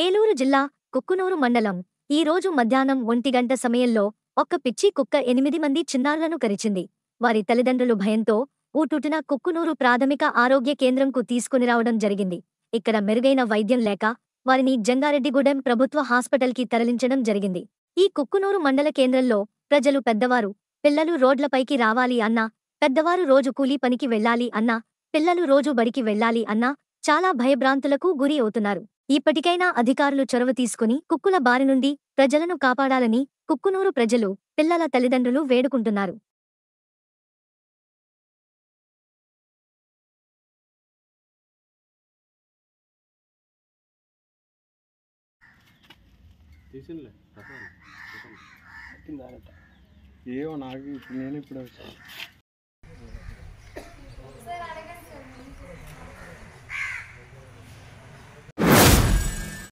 ఏలూరు జిల్లా కుక్కునూరు మండలం ఈరోజు మధ్యాహ్నం ఒంటి గంట సమయంలో ఒక్క పిచ్చి కుక్క ఎనిమిది మంది చిన్నారులను కరిచింది వారి తల్లిదండ్రులు భయంతో ఊటుటిన కుక్కునూరు ప్రాథమిక ఆరోగ్య కేంద్రంకు తీసుకుని రావడం జరిగింది ఇక్కడ మెరుగైన వైద్యం లేక వారిని జంగారెడ్డిగూడెం ప్రభుత్వ హాస్పిటల్కి తరలించడం జరిగింది ఈ కుక్కునూరు మండల కేంద్రంలో ప్రజలు పెద్దవారు పిల్లలు రోడ్లపైకి రావాలి అన్నా పెద్దవారు రోజు కూలీ పనికి వెళ్లాలి అన్నా పిల్లలు రోజు బడికి వెళ్ళాలి అన్నా చాలా భయభ్రాంతులకు గురి అవుతున్నారు ఇప్పటికైనా అధికారులు చొరవ తీసుకుని కుక్కుల బారి నుండి ప్రజలను కాపాడాలని కుక్కునూరు ప్రజలు పిల్లల తల్లిదండ్రులు వేడుకుంటున్నారు ఏమో నాకు నేను ఇప్పుడు